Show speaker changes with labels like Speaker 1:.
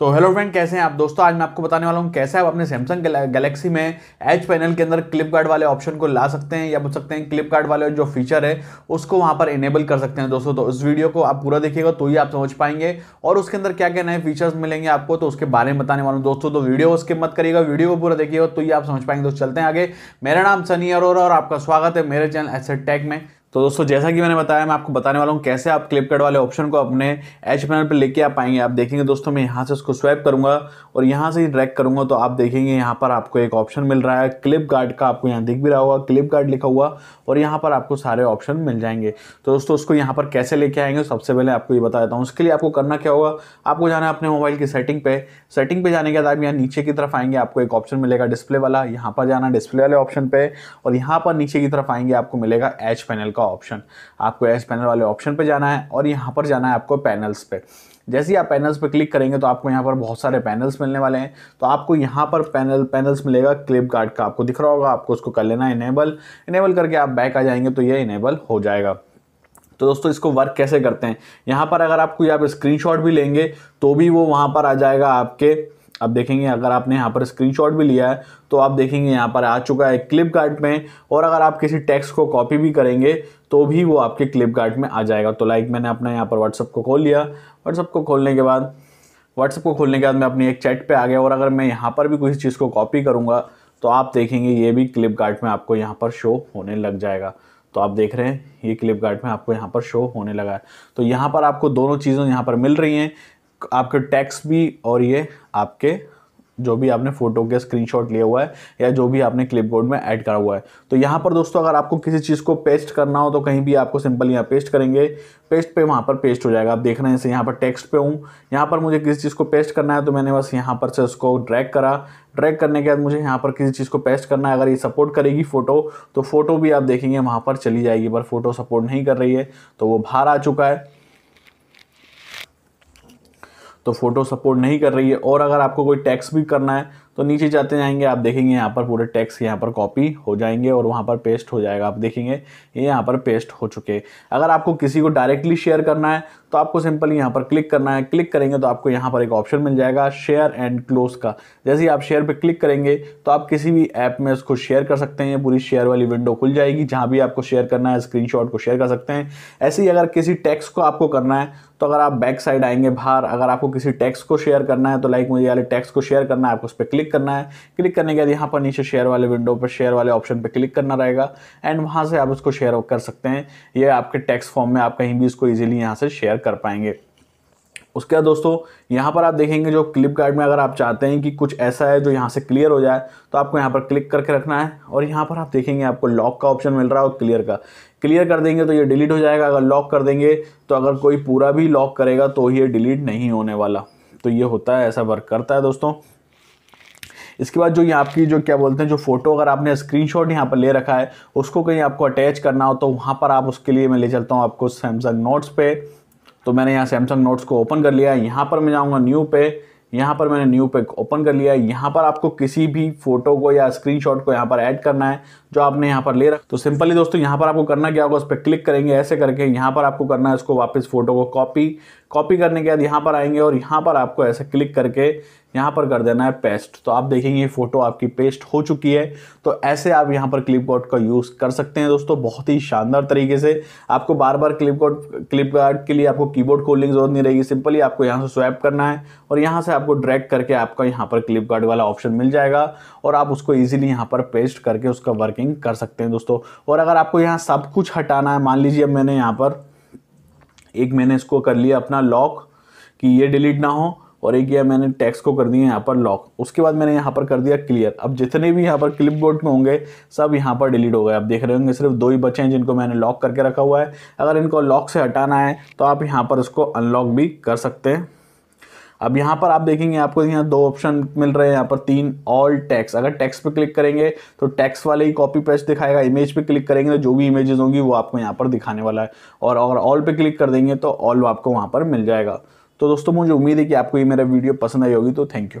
Speaker 1: तो hello friend कैसे हैं आप दोस्तों आज मैं आपको बताने वाला हूं कैसे आप अपने सैमसंग गैलेक्सी में एच पैनल के अंदर क्लिप वाले ऑप्शन को ला सकते हैं या बोल सकते हैं क्लिप वाले जो फीचर है उसको वहां पर इनेबल कर सकते हैं दोस्तों तो इस वीडियो को आप पूरा देखिएगा तो ही आप समझ पाएंगे और उसके अंदर क्या क्या नए फीचर्स मिलेंगे आपको तो उसके बारे में बताने वाला हूँ दोस्तों तो वीडियो उसके मत करिएगा वीडियो को पूरा देखिएगा तो ही आप समझ पाएंगे दोस्तों चलते हैं आगे मेरा नाम सनी अरोरा और आपका स्वागत है मेरे चैनल एसेट टैक में तो दोस्तों जैसा कि मैंने बताया मैं आपको बताने वाला हूँ कैसे आप क्लिप कट वाले ऑप्शन को अपने एच पैनल पर लेके आ पाएंगे आप देखेंगे दोस्तों मैं यहाँ से उसको स्वैप करूँगा और यहाँ से ही ड्रैक करूँगा तो आप देखेंगे यहाँ पर आपको एक ऑप्शन मिल रहा है क्लिप गार्ड का आपको यहाँ दिख भी रहा होगा क्लिप गार्ड लिखा हुआ और यहाँ पर आपको सारे ऑप्शन मिल जाएंगे तो दोस्तों उसको यहाँ पर कैसे लेके आएंगे सबसे पहले आपको ये बता देता हूँ उसके लिए आपको करना क्या होगा आपको जाना है अपने मोबाइल की सेटिंग पे सेटिंग पे जाने के बाद आप यहाँ नीचे की तरफ आएंगे आपको एक ऑप्शन मिलेगा डिस्प्ले वाला यहाँ पर जाना डिस्प्ले वाले ऑप्शन पे और यहाँ पर नीचे की तरफ आएंगे आपको मिलेगा एच पैनल का होगा ऑप्शन आपको एस पैनल वाले ऑप्शन पर जाना है और यहाँ पर जाना है आपको पैनल्स पर जैसे ही आप पैनल्स पर क्लिक करेंगे तो आपको यहाँ पर बहुत सारे पैनल्स मिलने वाले हैं तो आपको यहाँ पर पैनल पैनल्स मिलेगा क्लिप गार्ड का आपको दिख रहा होगा आपको उसको कर लेना है इनेबल इनेबल करके आप बैक आ जाएंगे तो ये इनेबल हो जाएगा तो दोस्तों इसको वर्क कैसे करते हैं यहाँ पर अगर आप कोई आप स्क्रीनशॉट भी लेंगे तो भी वो वहाँ पर आ जाएगा आपके अब देखेंगे अगर आपने यहाँ पर स्क्रीनशॉट भी लिया है तो आप देखेंगे यहाँ पर आ चुका है क्लिप में और अगर आप किसी टेक्स्ट को कॉपी भी करेंगे तो भी वो आपके क्लिप में आ जाएगा तो लाइक मैंने अपना यहाँ पर व्हाट्सअप को खोल लिया व्हाट्सअप को खोलने के बाद व्हाट्सअप को खोलने के बाद मैं अपनी एक चैट पे आ गया और अगर मैं यहाँ पर भी किसी चीज़ को कॉपी करूँगा तो आप देखेंगे ये भी क्लिप में आपको यहाँ पर शो होने लग जाएगा तो आप देख रहे हैं ये क्लिप में आपको यहाँ पर शो होने लगा है तो यहाँ पर आपको दोनों चीज़ें यहाँ पर मिल रही हैं आपका टैक्स भी और ये आपके जो भी आपने फोटो के स्क्रीनशॉट लिया हुआ है या जो भी आपने क्लिपबोर्ड में ऐड करा हुआ है तो यहाँ पर दोस्तों अगर आपको किसी चीज़ को पेस्ट करना हो तो कहीं भी आपको सिंपल यहाँ पेस्ट करेंगे पेस्ट पे वहाँ पर पेस्ट हो जाएगा आप देख रहे हैं इसे यहाँ पर टेक्स्ट पे हूँ यहाँ पर मुझे किसी चीज़ को पेस्ट करना है तो मैंने बस यहाँ पर से उसको ड्रैग करा ड्रैग करने के बाद मुझे यहाँ पर किसी चीज़ को पेस्ट करना है अगर ये सपोर्ट करेगी फ़ोटो तो फ़ोटो भी आप देखेंगे वहाँ पर चली जाएगी पर फोटो सपोर्ट नहीं कर रही है तो वो बाहर आ चुका है तो फ़ोटो सपोर्ट नहीं कर रही है और अगर आपको कोई टैक्स भी करना है तो नीचे जाते जाएंगे आप देखेंगे यहाँ पर पूरे टैक्स यहाँ पर कॉपी हो जाएंगे और वहाँ पर पेस्ट हो जाएगा आप देखेंगे ये यहाँ पर पेस्ट हो चुके अगर आपको किसी को डायरेक्टली शेयर करना है तो आपको सिंपल यहाँ पर क्लिक करना है क्लिक करेंगे तो आपको यहाँ पर एक ऑप्शन मिल जाएगा शेयर एंड क्लोज का जैसे ही आप शेयर पर क्लिक करेंगे तो आप किसी भी ऐप में उसको शेयर कर सकते हैं पूरी शेयर वाली विंडो खुल जाएगी जहाँ भी आपको शेयर करना है स्क्रीन को शेयर कर सकते हैं ऐसे ही अगर किसी टैक्स को आपको करना है तो अगर आप बैक साइड आएंगे बाहर अगर आपको किसी टैक्स को शेयर करना है तो लाइक मुझे वाले टैक्स को शेयर करना है आपको उस पर क्लिक क्लिक करना है क्लिक करने के बाद यहाँ पर नीचे शेयर वाले विंडो पर शेयर वाले ऑप्शन पर क्लिक करना रहेगा एंड वहाँ से आप उसको शेयर कर सकते हैं ये आपके टैक्स फॉर्म में आप कहीं भी इसको ईजिली यहाँ से शेयर कर पाएंगे उसके बाद दोस्तों यहाँ पर आप देखेंगे जो क्लिप गार्ड में अगर आप चाहते हैं कि कुछ ऐसा है जो यहाँ से क्लियर हो जाए तो आपको यहाँ पर क्लिक करके रखना है और यहाँ पर आप देखेंगे आपको लॉक का ऑप्शन मिल रहा है और क्लियर का क्लियर कर देंगे तो ये डिलीट हो जाएगा अगर लॉक कर देंगे तो अगर कोई पूरा भी लॉक करेगा तो ये डिलीट नहीं होने वाला तो ये होता है ऐसा वर्क करता है दोस्तों इसके बाद जो यहाँ आपकी जो क्या बोलते हैं जो फोटो अगर आपने स्क्रीन शॉट यहाँ पर ले रखा है उसको कहीं आपको अटैच करना हो तो वहाँ पर आप उसके लिए मैं ले चलता हूँ आपको सैमसंग नोट्स पे तो मैंने यहाँ सैमसंग नोट्स को ओपन कर लिया है यहाँ पर मैं जाऊँगा न्यू पे यहाँ पर मैंने न्यू पे ओपन कर लिया है यहाँ पर आपको किसी भी फोटो को या स्क्रीनशॉट को यहाँ पर ऐड करना है जो आपने यहाँ पर ले रखा तो सिंपली दोस्तों यहाँ पर आपको करना क्या होगा उस पर क्लिक करेंगे ऐसे करके यहाँ पर आपको करना है इसको वापस फोटो को कॉपी कॉपी करने के बाद यहाँ पर आएंगे और यहाँ पर आपको ऐसे क्लिक करके यहाँ पर कर देना है पेस्ट तो आप देखेंगे ये फ़ोटो आपकी पेस्ट हो चुकी है तो ऐसे आप यहाँ पर क्लिप कार्ड का यूज़ कर सकते हैं दोस्तों बहुत ही शानदार तरीके से आपको बार बार क्लिप कार्ड क्लिप कार्ड के लिए आपको कीबोर्ड खोलने की ज़रूरत नहीं रहेगी सिंपली आपको यहाँ से स्वैप करना है और यहाँ से आपको ड्रैग करके आपका यहाँ पर क्लिप कार्ड वाला ऑप्शन मिल जाएगा और आप उसको ईजिली यहाँ पर पेस्ट करके उसका वर्किंग कर सकते हैं दोस्तों और अगर आपको यहाँ सब कुछ हटाना है मान लीजिए मैंने यहाँ पर एक मैंने इसको कर लिया अपना लॉक कि ये डिलीट ना हो और एक यह मैंने टैक्स को कर दिया यहाँ पर लॉक उसके बाद मैंने यहाँ पर कर दिया क्लियर अब जितने भी यहाँ पर क्लिप बोर्ड में होंगे सब यहाँ पर डिलीट हो गए आप देख रहे होंगे सिर्फ दो ही बचे हैं जिनको मैंने लॉक करके रखा हुआ है अगर इनको लॉक से हटाना है तो आप यहाँ पर इसको अनलॉक भी कर सकते हैं अब यहाँ पर आप देखेंगे आपको यहाँ दो ऑप्शन मिल रहे हैं यहाँ पर तीन ऑल टैक्स अगर टैक्स पे क्लिक करेंगे तो टैक्स वाले ही कॉपी पेस्ट दिखाएगा इमेज पे क्लिक करेंगे तो जो भी इमेजेस होंगी वो आपको यहाँ पर दिखाने वाला है और अगर ऑल पे क्लिक कर देंगे तो ऑल आपको वहाँ पर मिल जाएगा तो दोस्तों मुझे उम्मीद है कि आपको ये मेरा वीडियो पसंद आई होगी तो थैंक यू